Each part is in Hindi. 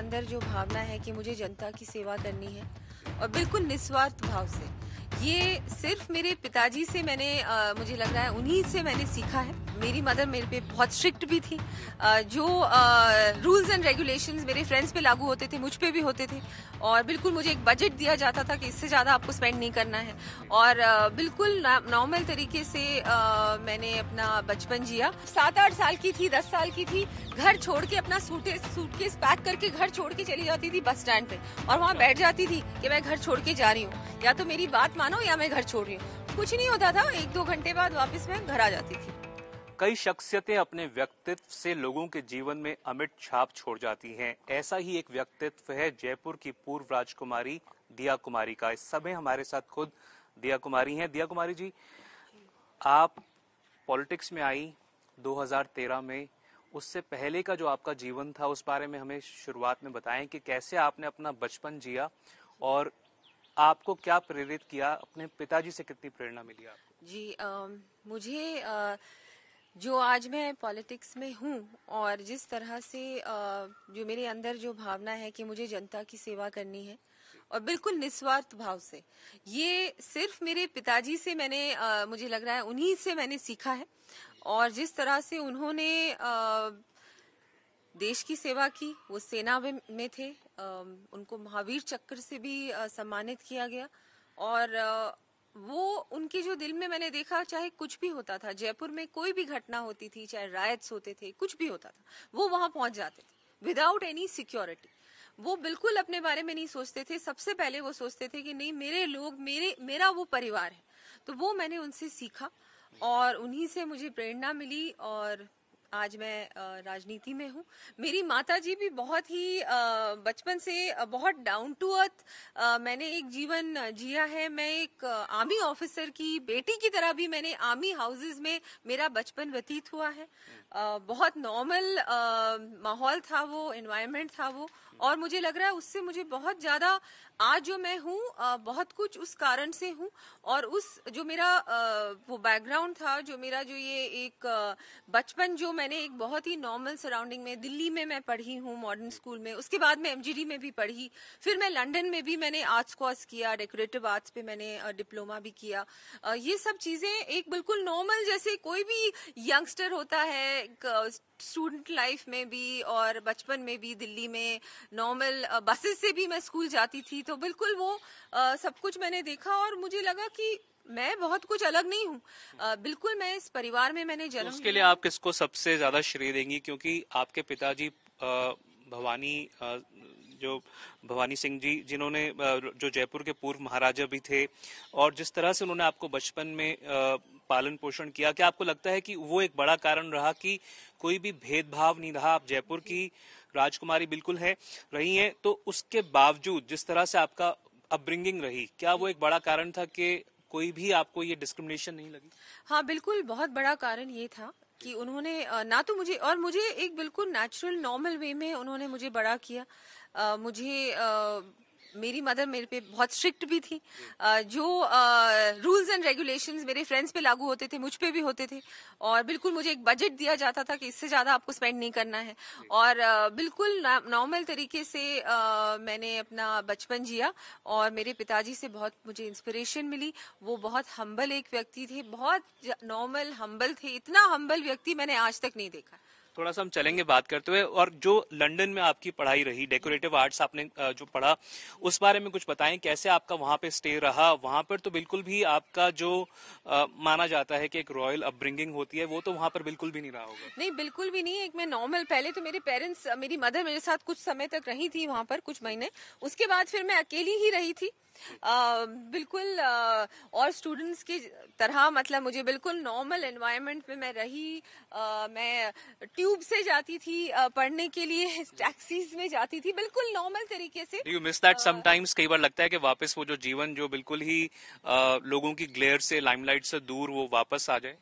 अंदर जो भावना है कि मुझे जनता की सेवा करनी है और बिल्कुल निस्वार्थ भाव से ये सिर्फ मेरे पिताजी से मैंने आ, मुझे लग रहा है उन्हीं से मैंने सीखा है मेरी मदर मेरे पे बहुत स्ट्रिक्ट भी थी जो रूल्स एंड रेगुलेशंस मेरे फ्रेंड्स पे लागू होते थे मुझ पे भी होते थे और बिल्कुल मुझे एक बजट दिया जाता था कि इससे ज़्यादा आपको स्पेंड नहीं करना है और बिल्कुल नॉर्मल तरीके से मैंने अपना बचपन जिया सात आठ साल की थी दस साल की थी घर छोड़ के अपना सूटे सूटकेस पैक करके घर छोड़ के चली जाती थी बस स्टैंड पे और वहाँ बैठ जाती थी कि मैं घर छोड़ के जा रही हूँ या तो मेरी बात मानो या मैं घर छोड़ रही हूँ कुछ नहीं होता था एक दो घंटे बाद वापस मैं घर आ जाती थी कई शख्सियतें अपने व्यक्तित्व से लोगों के जीवन में अमिट छाप छोड़ जाती हैं ऐसा ही एक व्यक्तित्व है जयपुर की पूर्व राजकुमारी दिया कुमारी का इस समय हमारे साथ खुद दिया कुमारी हैं दिया कुमारी जी आप पॉलिटिक्स में आई 2013 में उससे पहले का जो आपका जीवन था उस बारे में हमें शुरुआत में बताएं कि कैसे आपने अपना बचपन जिया और आपको क्या प्रेरित किया अपने पिताजी से कितनी प्रेरणा मिली आपको जी आ, मुझे आ, जो आज मैं पॉलिटिक्स में हूँ और जिस तरह से जो मेरे अंदर जो भावना है कि मुझे जनता की सेवा करनी है और बिल्कुल निस्वार्थ भाव से ये सिर्फ मेरे पिताजी से मैंने मुझे लग रहा है उन्हीं से मैंने सीखा है और जिस तरह से उन्होंने देश की सेवा की वो सेना में थे उनको महावीर चक्र से भी सम्मानित किया गया और वो उनके जो दिल में मैंने देखा चाहे कुछ भी होता था जयपुर में कोई भी घटना होती थी चाहे रायत होते थे कुछ भी होता था वो वहां पहुंच जाते थे विदाउट एनी सिक्योरिटी वो बिल्कुल अपने बारे में नहीं सोचते थे सबसे पहले वो सोचते थे कि नहीं मेरे लोग मेरे मेरा वो परिवार है तो वो मैंने उनसे सीखा और उन्हीं से मुझे प्रेरणा मिली और आज मैं राजनीति में हूँ मेरी माता जी भी बहुत ही बचपन से बहुत डाउन टू अर्थ मैंने एक जीवन जिया है मैं एक आर्मी ऑफिसर की बेटी की तरह भी मैंने आर्मी हाउसेज में मेरा बचपन व्यतीत हुआ है बहुत नॉर्मल माहौल था वो इन्वायरमेंट था वो और मुझे लग रहा है उससे मुझे बहुत ज़्यादा आज जो मैं हूँ बहुत कुछ उस कारण से हूँ और उस जो मेरा वो बैकग्राउंड था जो मेरा जो ये एक बचपन जो मैंने एक बहुत ही नॉर्मल सराउंडिंग में दिल्ली में मैं पढ़ी हूँ मॉडर्न स्कूल में उसके बाद मैं एमजीडी में भी पढ़ी फिर मैं लंडन में भी मैंने आर्ट्स कोर्स किया डेकोरेटिव आर्ट्स पे मैंने डिप्लोमा भी किया ये सब चीज़ें एक बिल्कुल नॉर्मल जैसे कोई भी यंगस्टर होता है स्टूडेंट लाइफ में भी और बचपन में भी दिल्ली में नॉर्मल बसेस से भी मैं स्कूल जाती थी तो बिल्कुल वो आ, सब कुछ मैंने देखा और मुझे लगा कि मैं बहुत कुछ अलग नहीं हूँ बिल्कुल मैं इस परिवार में मैंने जन्म उसके लिए आप किसको सबसे ज्यादा श्रेय देंगी क्योंकि आपके पिताजी भवानी जो भवानी सिंह जी जिन्होंने जो जयपुर के पूर्व महाराजा भी थे और जिस तरह से उन्होंने आपको बचपन में पालन पोषण किया क्या आपको लगता है कि वो एक बड़ा कारण रहा कि कोई भी भेदभाव नहीं रहा आप जयपुर की राजकुमारी बिल्कुल है रही हैं तो उसके बावजूद जिस तरह से आपका अपब्रिंगिंग रही क्या वो एक बड़ा कारण था कि कोई भी आपको ये डिस्क्रिमिनेशन नहीं लगी हाँ बिल्कुल बहुत बड़ा कारण ये था कि उन्होंने ना तो मुझे और मुझे एक बिल्कुल नेचुरल नॉर्मल वे में उन्होंने मुझे बड़ा किया आ, मुझे आ, मेरी मदर मेरे पे बहुत स्ट्रिक्ट भी थी जो रूल्स एंड रेगुलेशंस मेरे फ्रेंड्स पे लागू होते थे मुझ पे भी होते थे और बिल्कुल मुझे एक बजट दिया जाता था कि इससे ज्यादा आपको स्पेंड नहीं करना है और बिल्कुल नॉर्मल तरीके से मैंने अपना बचपन जिया और मेरे पिताजी से बहुत मुझे इंस्पिरेशन मिली वो बहुत हम्बल एक व्यक्ति थे बहुत नॉर्मल हम्बल थे इतना हम्बल व्यक्ति मैंने आज तक नहीं देखा थोड़ा सा हम चलेंगे बात करते हुए और जो लंदन में आपकी पढ़ाई रही डेकोरेटिव आर्ट्स आपने जो पढ़ा उस बारे में कुछ बताएं कैसे आपका वहां पे स्टे रहा वहां पर तो बिल्कुल भी आपका जो आ, माना जाता है कि एक रॉयल अपब्रिंगिंग होती है वो तो वहां पर बिल्कुल भी नहीं रहा होगा नहीं बिल्कुल भी नहीं एक मैं नॉर्मल पहले तो मेरे पेरेंट्स मेरी मदर मेरे साथ कुछ समय तक रही थी वहाँ पर कुछ महीने उसके बाद फिर मैं अकेली ही रही थी आ, बिल्कुल आ, और स्टूडेंट्स की तरह मतलब मुझे बिल्कुल नॉर्मल एनवायरनमेंट में मैं रही मैं ट्यूब से जाती थी पढ़ने के लिए टैक्सीज में जाती थी बिल्कुल नॉर्मल तरीके से यू मिस दैट समटाइम्स कई बार लगता है कि वापस वो जो जीवन जो बिल्कुल ही आ, लोगों की ग्लेयर से लाइमलाइट से दूर वो वापस आ जाए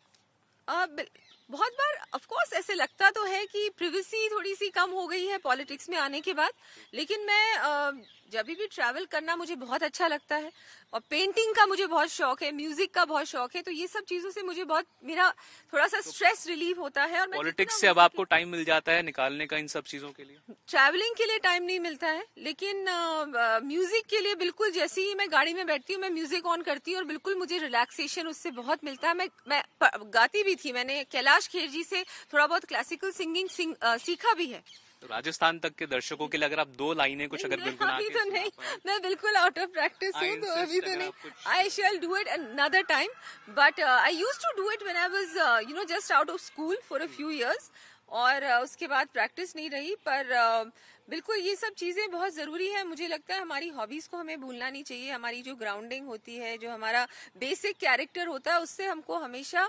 बहुत बार ऑफ कोर्स ऐसे लगता तो है कि प्रिवेसी थोड़ी सी कम हो गई है पॉलिटिक्स में आने के बाद लेकिन मैं जब भी ट्रैवल करना मुझे बहुत अच्छा लगता है और पेंटिंग का मुझे बहुत शौक है म्यूजिक का बहुत शौक है तो ये सब चीजों से मुझे बहुत मेरा थोड़ा सा स्ट्रेस रिलीव होता है और पॉलिटिक्स से अब आपको टाइम मिल जाता है निकालने का इन सब चीजों के लिए ट्रैवलिंग के लिए टाइम नहीं मिलता है लेकिन म्यूजिक के लिए बिल्कुल जैसे ही मैं गाड़ी में बैठती हूँ मैं म्यूजिक ऑन करती हूँ और बिल्कुल मुझे रिलैक्सेशन उससे बहुत मिलता है मैं मैं गाती भी थी मैंने कैलाश खेर जी से थोड़ा बहुत क्लासिकल सिंगिंग सीखा भी है तो राजस्थान तक के दर्शकों के लिए अगर आप दो लाइनें कुछ अगर बिल्कुल अभी तो नहीं मैं बिल्कुल आउट ऑफ प्रैक्टिस हूँ तो अभी तो नहीं I shall do it another time but I use to do it when I was you know just out of school for a few years और uh, उसके बाद प्रैक्टिस नहीं रही पर uh, बिल्कुल ये सब चीज़ें बहुत ज़रूरी है मुझे लगता है हमारी हॉबीज़ को हमें भूलना नहीं चाहिए हमारी जो ग्राउंडिंग होती है जो हमारा बेसिक कैरेक्टर होता है उससे हमको हमेशा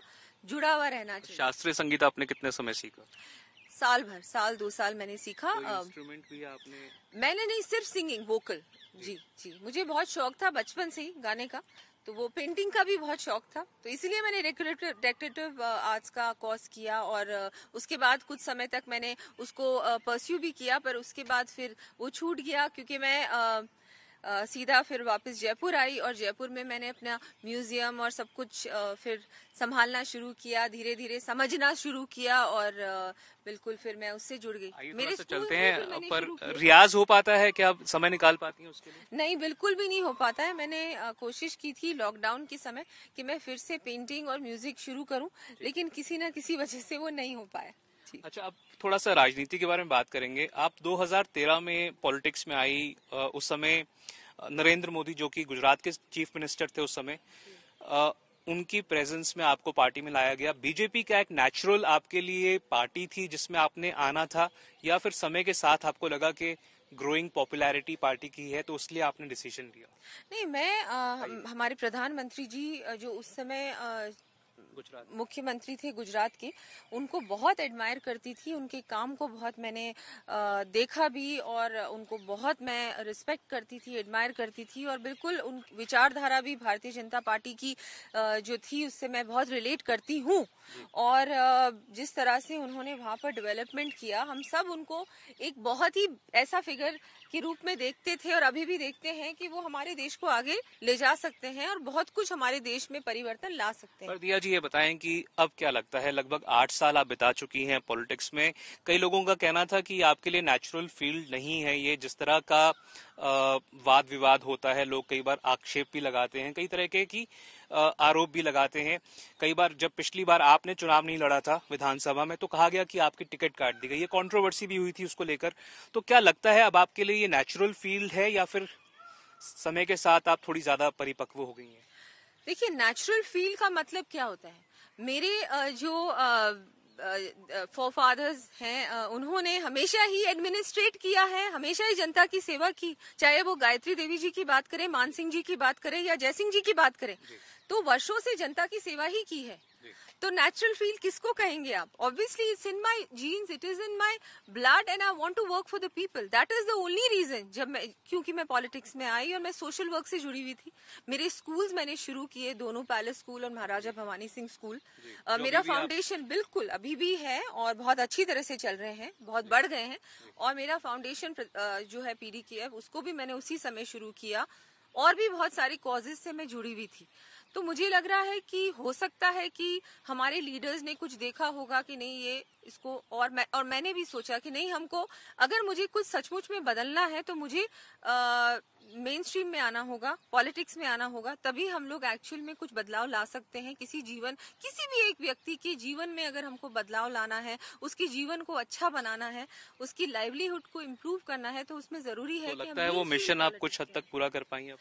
जुड़ा हुआ रहना चाहिए शास्त्रीय संगीत आपने कितने समय सीखा साल भर साल दो साल मैंने सीखा तो इंस्ट्रूमेंट भी आपने मैंने नहीं सिर्फ सिंगिंग वोकल जी जी मुझे बहुत शौक था बचपन से ही गाने का तो वो पेंटिंग का भी बहुत शौक था तो इसलिए मैंने डेकोरेटिव आर्ट्स का कोर्स किया और उसके बाद कुछ समय तक मैंने उसको परस्यू भी किया पर उसके बाद फिर वो छूट गया क्योंकि मैं सीधा फिर वापस जयपुर आई और जयपुर में मैंने अपना म्यूजियम और सब कुछ फिर संभालना शुरू किया धीरे धीरे समझना शुरू किया और बिल्कुल फिर मैं उससे जुड़ गई मेरे चलते हैं पर रियाज हो पाता है क्या समय निकाल पाती हैं उसके लिए नहीं बिल्कुल भी नहीं हो पाता है मैंने कोशिश की थी लॉकडाउन के समय कि मैं फिर से पेंटिंग और म्यूजिक शुरू करूं लेकिन किसी न किसी वजह से वो नहीं हो पाया अच्छा आप थोड़ा सा राजनीति के बारे में बात करेंगे आप 2013 में पॉलिटिक्स में आई उस समय नरेंद्र मोदी जो कि गुजरात के चीफ मिनिस्टर थे उस समय उनकी प्रेजेंस में आपको पार्टी में लाया गया बीजेपी का एक नेचुरल आपके लिए पार्टी थी जिसमें आपने आना था या फिर समय के साथ आपको लगा कि ग्रोइंग पॉपुलैरिटी पार्टी की है तो उसलिए आपने डिसीजन लिया नहीं मैं आ, हमारे प्रधानमंत्री जी जो उस समय आ, मुख्यमंत्री थे गुजरात के उनको बहुत एडमायर करती थी उनके काम को बहुत मैंने देखा भी और उनको बहुत मैं रिस्पेक्ट करती थी एडमायर करती थी और बिल्कुल उन विचारधारा भी भारतीय जनता पार्टी की जो थी उससे मैं बहुत रिलेट करती हूँ और जिस तरह से उन्होंने वहां पर डेवलपमेंट किया हम सब उनको एक बहुत ही ऐसा फिगर के रूप में देखते थे और अभी भी देखते हैं कि वो हमारे देश को आगे ले जा सकते हैं और बहुत कुछ हमारे देश में परिवर्तन ला सकते हैं दिया जी ये बताएं कि अब क्या लगता है लगभग आठ साल आप बिता चुकी हैं पॉलिटिक्स में कई लोगों का कहना था कि आपके लिए नेचुरल फील्ड नहीं है ये जिस तरह का वाद विवाद होता है लोग कई बार आक्षेप भी लगाते हैं कई तरह के की आरोप भी लगाते हैं कई बार जब पिछली बार आपने चुनाव नहीं लड़ा था विधानसभा में तो कहा गया कि आपकी टिकट काट दी गई ये कॉन्ट्रोवर्सी भी हुई थी उसको लेकर तो क्या लगता है अब आपके लिए ये नेचुरल फील्ड है या फिर समय के साथ आप थोड़ी ज्यादा परिपक्व हो गई हैं देखिए नेचुरल फील्ड का मतलब क्या होता है मेरे जो फोरफादर्स हैं उन्होंने हमेशा ही एडमिनिस्ट्रेट किया है हमेशा ही जनता की सेवा की चाहे वो गायत्री देवी जी की बात करें मान सिंह जी की बात करें या जयसिंह जी की बात करें तो वर्षों से जनता की सेवा ही की है तो नेचुरल फील किसको कहेंगे आप obviously it's in my genes it is in my blood and I want to work for the people that is the only reason जब मैं क्योंकि मैं पॉलिटिक्स में आई और मैं सोशल वर्क से जुड़ी हुई थी मेरे स्कूल मैंने शुरू किए दोनों पैलेस स्कूल और महाराजा भवानी सिंह स्कूल uh, मेरा फाउंडेशन बिल्कुल अभी भी है और बहुत अच्छी तरह से चल रहे हैं बहुत बढ़ गए हैं और मेरा फाउंडेशन जो है पीडी के उसको भी मैंने उसी समय शुरू किया और भी बहुत सारी कॉजेज से मैं जुड़ी हुई थी तो मुझे लग रहा है कि हो सकता है कि हमारे लीडर्स ने कुछ देखा होगा कि नहीं ये इसको और मैं और मैंने भी सोचा कि नहीं हमको अगर मुझे कुछ सचमुच में बदलना है तो मुझे मेन स्ट्रीम में आना होगा पॉलिटिक्स में आना होगा तभी हम लोग एक्चुअल में कुछ बदलाव ला सकते हैं किसी जीवन किसी भी एक व्यक्ति के जीवन में अगर हमको बदलाव लाना है उसके जीवन को अच्छा बनाना है उसकी लाइवलीहुड को इम्प्रूव करना है तो उसमें जरूरी है तो कि लगता है वो मिशन आप कुछ हद तक पूरा कर पाएंगे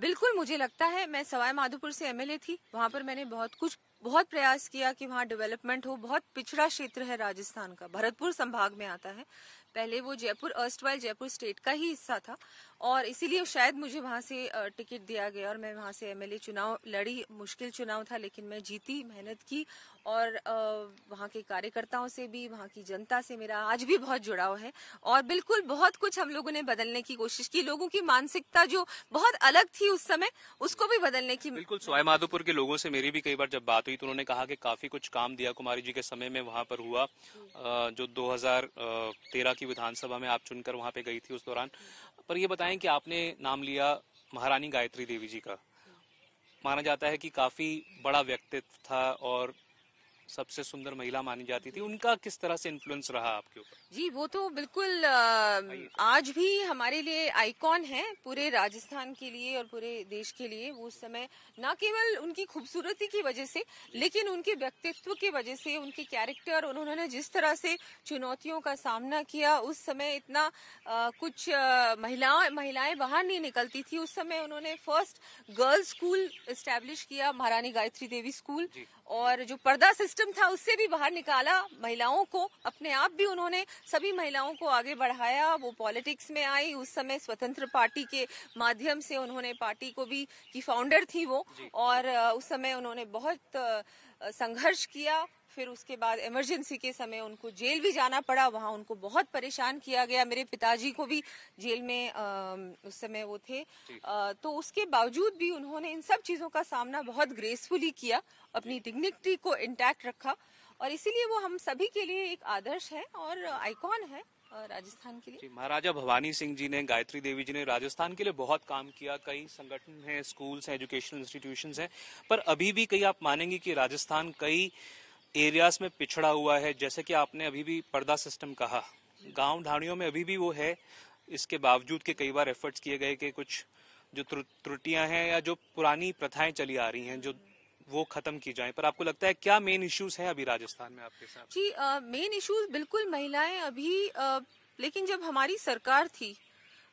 बिल्कुल मुझे लगता है मैं सवाई माधोपुर से एमएलए थी वहाँ पर मैंने बहुत कुछ बहुत प्रयास किया कि वहाँ डेवलपमेंट हो बहुत पिछड़ा क्षेत्र है राजस्थान का भरतपुर संभाग में आता है पहले वो जयपुर अर्स्टवाइल जयपुर स्टेट का ही हिस्सा था और इसीलिए शायद मुझे वहाँ से टिकट दिया गया और मैं वहाँ से एमएलए चुनाव लड़ी मुश्किल चुनाव था लेकिन मैं जीती मेहनत की और वहाँ के कार्यकर्ताओं से भी वहाँ की जनता से मेरा आज भी बहुत जुड़ाव है और बिल्कुल बहुत कुछ हम लोगों ने बदलने की कोशिश की लोगों की मानसिकता जो बहुत अलग थी उस समय उसको भी बदलने की बिल्कुल सोया माधोपुर के लोगों से मेरी भी कई बार जब बात थी तो उन्होंने कहा कि काफी कुछ काम दिया कुमारी जी के समय में वहां पर हुआ जो 2013 की विधानसभा में आप चुनकर वहां पे गई थी उस दौरान पर ये बताएं कि आपने नाम लिया महारानी गायत्री देवी जी का माना जाता है कि काफी बड़ा व्यक्तित्व था और सबसे सुंदर महिला मानी जाती थी उनका किस तरह से इन्फ्लुएंस रहा आपके ऊपर जी वो तो बिल्कुल आज भी हमारे लिए आइकॉन है पूरे राजस्थान के लिए और पूरे देश के लिए वो उस समय न केवल उनकी खूबसूरती की वजह से लेकिन उनके व्यक्तित्व की वजह से उनके कैरेक्टर उन्होंने जिस तरह से चुनौतियों का सामना किया उस समय इतना आ, कुछ महिलाओं महिलाएं बाहर नहीं निकलती थी उस समय उन्होंने फर्स्ट गर्ल्स स्कूल स्टेब्लिश किया महारानी गायत्री देवी स्कूल और जो पर्दा सिस्टम था उससे भी बाहर निकाला महिलाओं को अपने आप भी उन्होंने सभी महिलाओं को आगे बढ़ाया वो पॉलिटिक्स में आई उस समय स्वतंत्र पार्टी के माध्यम से उन्होंने पार्टी को भी की फाउंडर थी वो और उस समय उन्होंने बहुत संघर्ष किया फिर उसके बाद इमरजेंसी के समय उनको जेल भी जाना पड़ा वहाँ उनको बहुत परेशान किया गया मेरे पिताजी को भी जेल में आ, उस समय वो थे आ, तो उसके बावजूद भी उन्होंने इन सब चीज़ों का सामना बहुत ग्रेसफुली किया अपनी डिग्निटी को इंटैक्ट रखा और इसीलिए वो हम सभी के लिए एक आदर्श है और आइकॉन है राजस्थान के लिए महाराजा भवानी सिंह जी ने गायत्री देवी जी ने राजस्थान के लिए बहुत काम किया कई संगठन हैं स्कूल्स हैं एजुकेशनल इंस्टीट्यूशंस हैं पर अभी भी कई आप मानेंगे कि राजस्थान कई एरियाज में पिछड़ा हुआ है जैसे कि आपने अभी भी पर्दा सिस्टम कहा गांव ढाणियों में अभी भी वो है इसके बावजूद के कई बार एफर्ट्स किए गए कि कुछ जो त्रुटियां हैं या जो पुरानी प्रथाएं चली आ रही हैं जो वो खत्म की जाए पर आपको लगता है क्या मेन इश्यूज हैं अभी राजस्थान में आपके साथ जी मेन इश्यूज बिल्कुल महिलाएं अभी आ, लेकिन जब हमारी सरकार थी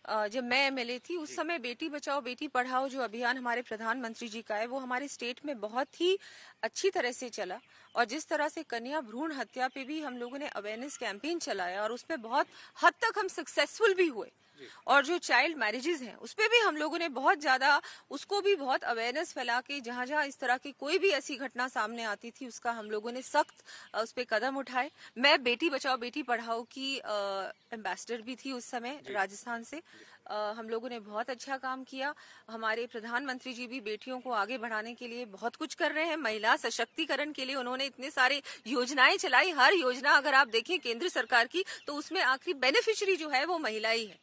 आ, जब मैं एमएलए थी उस समय बेटी बचाओ बेटी पढ़ाओ जो अभियान हमारे प्रधानमंत्री जी का है वो हमारे स्टेट में बहुत ही अच्छी तरह से चला और जिस तरह से कन्या भ्रूण हत्या पे भी हम लोगों ने अवेयरनेस कैंपेन चलाया और उसमें बहुत हद तक हम सक्सेसफुल भी हुए और जो चाइल्ड मैरिजेज हैं उसपे भी हम लोगों ने बहुत ज्यादा उसको भी बहुत अवेयरनेस फैला के जहां जहां इस तरह की कोई भी ऐसी घटना सामने आती थी उसका हम लोगों ने सख्त उस पर कदम उठाए मैं बेटी बचाओ बेटी पढ़ाओ की एम्बेसडर भी थी उस समय राजस्थान से हम लोगों ने बहुत अच्छा काम किया हमारे प्रधानमंत्री जी भी बेटियों को आगे बढ़ाने के लिए बहुत कुछ कर रहे हैं महिला सशक्तिकरण के लिए उन्होंने इतने सारे योजनाएं चलाई हर योजना अगर आप देखें केंद्र सरकार की तो उसमें आखिरी बेनिफिशरी जो है वो महिला ही है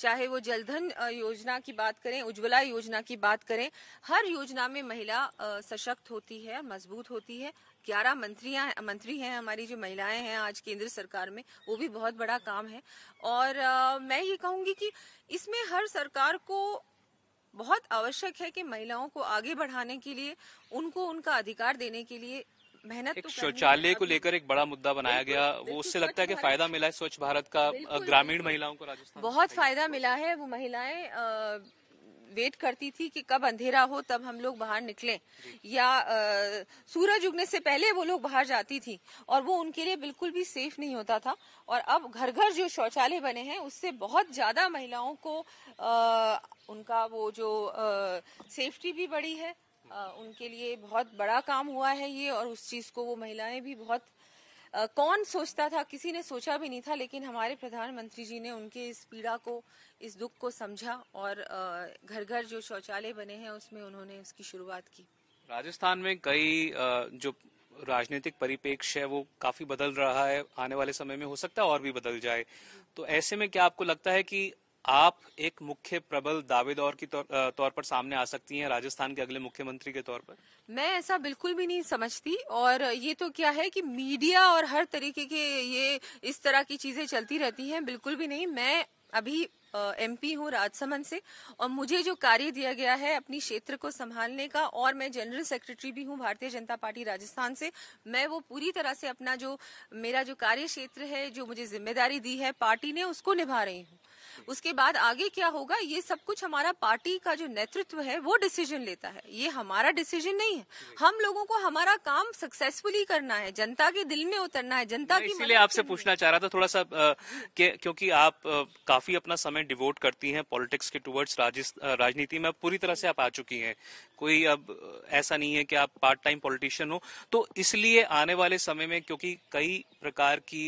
चाहे वो जलधन योजना की बात करें उज्ज्वला योजना की बात करें हर योजना में महिला सशक्त होती है मजबूत होती है ग्यारह मंत्रियां मंत्री हैं हमारी जो महिलाएं हैं आज केंद्र सरकार में वो भी बहुत बड़ा काम है और आ, मैं ये कहूंगी कि इसमें हर सरकार को बहुत आवश्यक है कि महिलाओं को आगे बढ़ाने के लिए उनको उनका अधिकार देने के लिए मेहनत तो शौचालय को लेकर एक बड़ा मुद्दा बनाया गया वो उससे लगता है कि फायदा मिला है स्वच्छ भारत का ग्रामीण महिलाओं को राजस्थान बहुत फायदा मिला है वो महिलाएं वेट करती थी कि कब अंधेरा हो तब हम लोग बाहर निकले या आ, सूरज उगने से पहले वो लोग बाहर जाती थी और वो उनके लिए बिल्कुल भी सेफ नहीं होता था और अब घर घर जो शौचालय बने हैं उससे बहुत ज्यादा महिलाओं को आ, उनका वो जो सेफ्टी भी बढ़ी है आ, उनके लिए बहुत बड़ा काम हुआ है ये और उस चीज को वो महिलाएं भी बहुत कौन सोचता था किसी ने सोचा भी नहीं था लेकिन हमारे प्रधानमंत्री जी ने उनके इस पीड़ा को इस दुख को समझा और घर घर जो शौचालय बने हैं उसमें उन्होंने उसकी शुरुआत की राजस्थान में कई जो राजनीतिक परिपेक्ष है वो काफी बदल रहा है आने वाले समय में हो सकता है और भी बदल जाए तो ऐसे में क्या आपको लगता है कि आप एक मुख्य प्रबल दावेदार की तौर, पर सामने आ सकती हैं राजस्थान के अगले मुख्यमंत्री के तौर पर मैं ऐसा बिल्कुल भी नहीं समझती और ये तो क्या है कि मीडिया और हर तरीके के ये इस तरह की चीजें चलती रहती हैं बिल्कुल भी नहीं मैं अभी एमपी हूँ राजसमंद से और मुझे जो कार्य दिया गया है अपनी क्षेत्र को संभालने का और मैं जनरल सेक्रेटरी भी हूँ भारतीय जनता पार्टी राजस्थान से मैं वो पूरी तरह से अपना जो मेरा जो कार्य क्षेत्र है जो मुझे जिम्मेदारी दी है पार्टी ने उसको निभा रही हूँ उसके बाद आगे क्या होगा ये सब कुछ हमारा पार्टी का जो नेतृत्व है वो डिसीजन लेता है ये हमारा डिसीजन नहीं है हम लोगों को हमारा काम सक्सेसफुली करना है जनता के दिल में उतरना है जनता की इसलिए आपसे पूछना चाह रहा था थोड़ा सा आ, क्योंकि आप आ, काफी अपना समय डिवोट करती हैं पॉलिटिक्स के टुवर्ड्स राजनीति में पूरी तरह से आप आ चुकी हैं कोई अब ऐसा नहीं है कि आप पार्ट टाइम पॉलिटिशियन हो तो इसलिए आने वाले समय में क्योंकि कई प्रकार की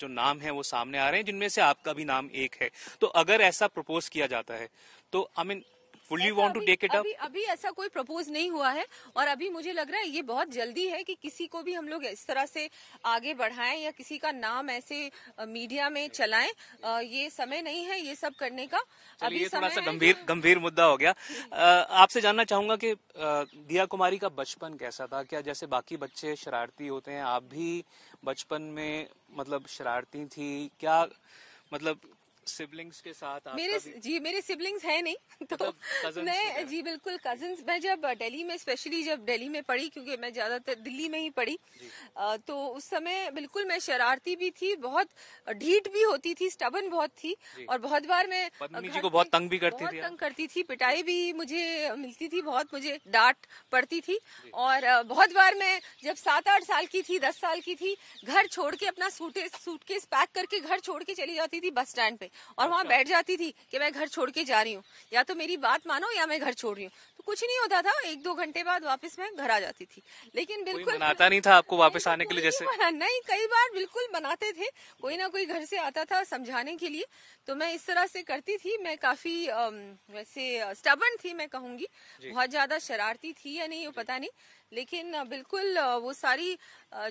जो नाम है वो सामने आ रहे हैं जिनमें से आपका भी नाम एक है तो अगर ऐसा प्रपोज किया जाता है तो I mean would you want to take it up अभी ऐसा कोई प्रपोज नहीं हुआ है और अभी मुझे लग रहा है ये बहुत जल्दी है कि किसी को भी हम लोग इस तरह से आगे बढ़ाएं या किसी का नाम ऐसे मीडिया में चलाएं ये समय नहीं है ये सब करने का अभी थोड़ा सा गंभीर गंभीर मुद्दा हो गया आपसे जानना चाहूंगा कि दिया कुमारी का बचपन कैसा था क्या जैसे बाकी बच्चे शरारती होते हैं आप भी बचपन में मतलब शरारती थी क्या मतलब सिबलिंग्स के साथ मेरे जी मेरे सिबलिंग्स है नहीं तो मतलब मैं जी बिल्कुल कजन मैं जब दिल्ली में स्पेशली जब दिल्ली में पढ़ी क्योंकि मैं ज्यादातर दिल्ली में ही पढ़ी तो उस समय बिल्कुल मैं शरारती भी थी बहुत ढीट भी होती थी स्टबन बहुत थी और बहुत बार मैं जी को बहुत तंग भी करती थी तंग हाँ। करती थी पिटाई भी मुझे मिलती थी बहुत मुझे डांट पड़ती थी और बहुत बार मैं जब सात आठ साल की थी दस साल की थी घर छोड़ के अपना सूटकेस पैक करके घर छोड़ के चली जाती थी बस स्टैंड पे और वहाँ अच्छा। बैठ जाती थी कि मैं घर छोड़ के जा रही हूँ या तो मेरी बात मानो या मैं घर छोड़ रही हूँ तो कुछ नहीं होता था एक दो घंटे बाद वापस मैं घर आ जाती थी लेकिन बिल्कुल मनाता नहीं था आपको वापस आने के लिए जैसे नहीं, नहीं कई बार बिल्कुल मनाते थे कोई ना कोई घर से आता था समझाने के लिए तो मैं इस तरह से करती थी मैं काफी वैसे स्टबन थी मैं कहूंगी बहुत ज्यादा शरारती थी या नहीं वो पता नहीं लेकिन बिल्कुल वो सारी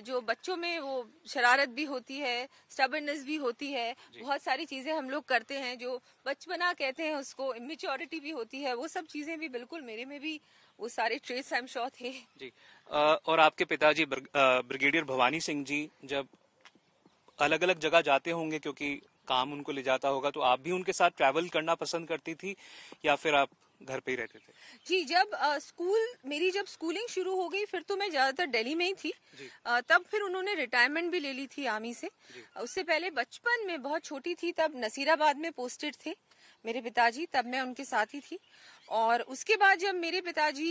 जो बच्चों में वो शरारत भी होती है स्टबननेस भी होती है बहुत सारी चीज़ें हम लोग करते हैं जो बचपना कहते हैं उसको इमेच्योरिटी भी होती है वो सब चीज़ें भी बिल्कुल मेरे में भी वो सारे ट्रेड्स आई एम श्योर थे जी आ, और आपके पिताजी ब्रिगेडियर भवानी सिंह जी जब अलग अलग जगह जाते होंगे क्योंकि काम उनको ले जाता होगा तो आप भी उनके साथ ट्रैवल करना पसंद करती थी या फिर आप घर पे ही रहते थे जी जब आ, स्कूल मेरी जब स्कूलिंग शुरू हो गई फिर तो मैं ज्यादातर दिल्ली में ही थी आ, तब फिर उन्होंने रिटायरमेंट भी ले ली थी आर्मी से उससे पहले बचपन में बहुत छोटी थी तब नसीराबाद में पोस्टेड थे मेरे पिताजी तब मैं उनके साथ ही थी और उसके बाद जब मेरे पिताजी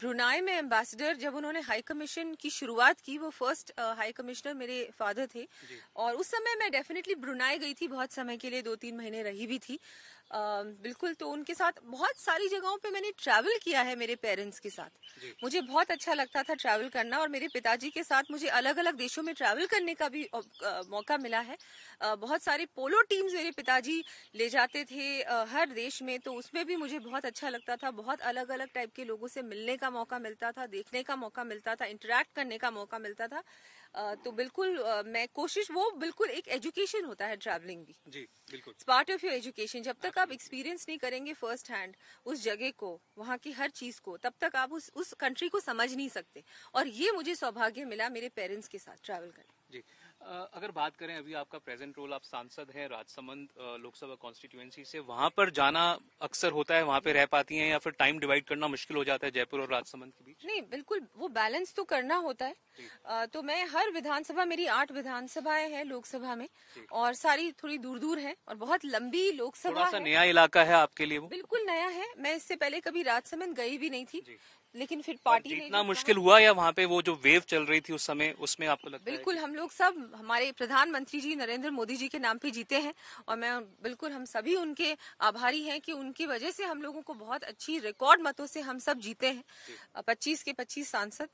ब्रुनाई में एम्बेसडर जब उन्होंने हाई कमीशन की शुरुआत की वो फर्स्ट हाई कमिश्नर मेरे फादर थे और उस समय मैं डेफिनेटली ब्रुनाई गई थी बहुत समय के लिए दो तीन महीने रही भी थी आ, बिल्कुल तो उनके साथ बहुत सारी जगहों पे मैंने ट्रैवल किया है मेरे पेरेंट्स के साथ मुझे बहुत अच्छा लगता था ट्रैवल करना और मेरे पिताजी के साथ मुझे अलग अलग देशों में ट्रैवल करने का भी मौका मिला है बहुत सारे पोलो टीम्स मेरे पिताजी ले जाते थे हर देश में तो उसमें भी मुझे बहुत अच्छा लगता था बहुत अलग अलग टाइप के लोगों से मिलने का मौका मिलता था देखने का मौका मिलता था इंटरेक्ट करने का मौका मिलता था तो बिल्कुल मैं कोशिश वो बिल्कुल एक एजुकेशन होता है ट्रैवलिंग भी जी बिल्कुल पार्ट ऑफ योर एजुकेशन जब तक आप एक्सपीरियंस नहीं करेंगे फर्स्ट हैंड उस जगह को वहाँ की हर चीज को तब तक आप उस उस कंट्री को समझ नहीं सकते और ये मुझे सौभाग्य मिला मेरे पेरेंट्स के साथ ट्रैवल करने जी अगर बात करें अभी आपका प्रेजेंट रोल आप सांसद हैं राजसमंद लोकसभा कॉन्स्टिट्यूएंसी से वहां पर जाना अक्सर होता है वहां पे रह पाती हैं या फिर टाइम डिवाइड करना मुश्किल हो जाता है जयपुर और राजसमंद के बीच नहीं बिल्कुल वो बैलेंस तो करना होता है आ, तो मैं हर विधानसभा मेरी आठ विधानसभाएं हैं लोकसभा में और सारी थोड़ी दूर दूर है और बहुत लंबी लोकसभा नया इलाका है आपके लिए बिल्कुल नया है मैं इससे पहले कभी राजसमंद गई भी नहीं थी लेकिन फिर पार्टी ने इतना मुश्किल हुआ या वहाँ पे वो जो वेव चल रही थी उस समय उसमें आपको लगता बिल्कुल हम लोग सब हमारे प्रधानमंत्री जी नरेंद्र मोदी जी के नाम पे जीते हैं और मैं बिल्कुल हम सभी उनके आभारी हैं कि उनकी वजह से हम लोगों को बहुत अच्छी रिकॉर्ड मतों से हम सब जीते हैं पच्चीस के पच्चीस सांसद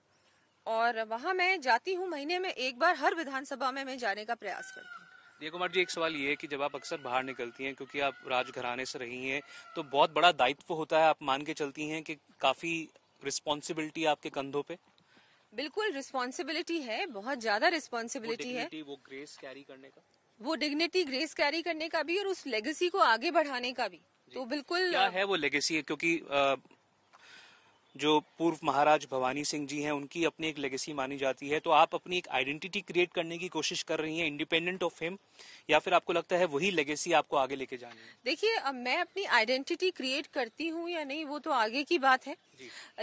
और वहाँ मैं जाती हूँ महीने में एक बार हर विधानसभा में मैं जाने का प्रयास करती हूँ जय कुमार जी एक सवाल ये है कि जब आप अक्सर बाहर निकलती हैं क्योंकि आप राजघराने से रही हैं तो बहुत बड़ा दायित्व होता है आप मान के चलती हैं कि काफी रिस्पॉन्सिबिलिटी आपके कंधों पे बिल्कुल रिस्पॉन्सिबिलिटी है बहुत ज्यादा रिस्पॉन्सिबिलिटी है वो ग्रेस कैरी करने का वो डिग्निटी ग्रेस कैरी करने का भी और उस लेगेसी को आगे बढ़ाने का भी तो बिल्कुल क्या है वो लेगेसी है क्योंकि जो पूर्व महाराज भवानी सिंह जी हैं उनकी अपनी एक लेगेसी मानी जाती है तो आप अपनी एक आइडेंटिटी क्रिएट करने की कोशिश कर रही हैं इंडिपेंडेंट ऑफ हिम या फिर आपको लगता है वही लेगेसी आपको आगे लेके जानी है देखिए अब मैं अपनी आइडेंटिटी क्रिएट करती हूँ या नहीं वो तो आगे की बात है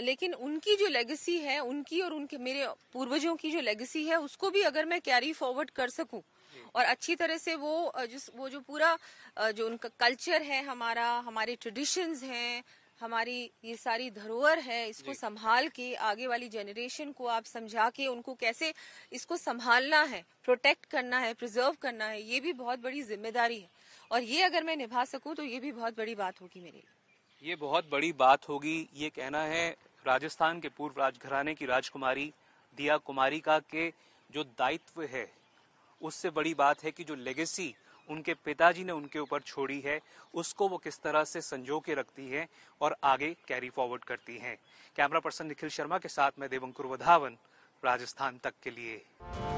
लेकिन उनकी जो लेगेसी है उनकी और उनके मेरे पूर्वजों की जो लेगेसी है उसको भी अगर मैं कैरी फॉरवर्ड कर सकूं और अच्छी तरह से वो जिस वो जो पूरा जो उनका कल्चर है हमारा हमारे ट्रेडिशंस हैं हमारी ये सारी धरोहर है इसको संभाल के आगे वाली जनरेशन को आप समझा के उनको कैसे इसको संभालना है प्रोटेक्ट करना है प्रिजर्व करना है ये भी बहुत बड़ी जिम्मेदारी है और ये अगर मैं निभा सकूं तो ये भी बहुत बड़ी बात होगी मेरे लिए ये बहुत बड़ी बात होगी ये कहना है राजस्थान के पूर्व राजघराने की राजकुमारी दिया कुमारी का के जो दायित्व है उससे बड़ी बात है कि जो लेगेसी उनके पिताजी ने उनके ऊपर छोड़ी है उसको वो किस तरह से संजो के रखती हैं और आगे कैरी फॉरवर्ड करती हैं कैमरा पर्सन निखिल शर्मा के साथ मैं देवंकुर वधावन राजस्थान तक के लिए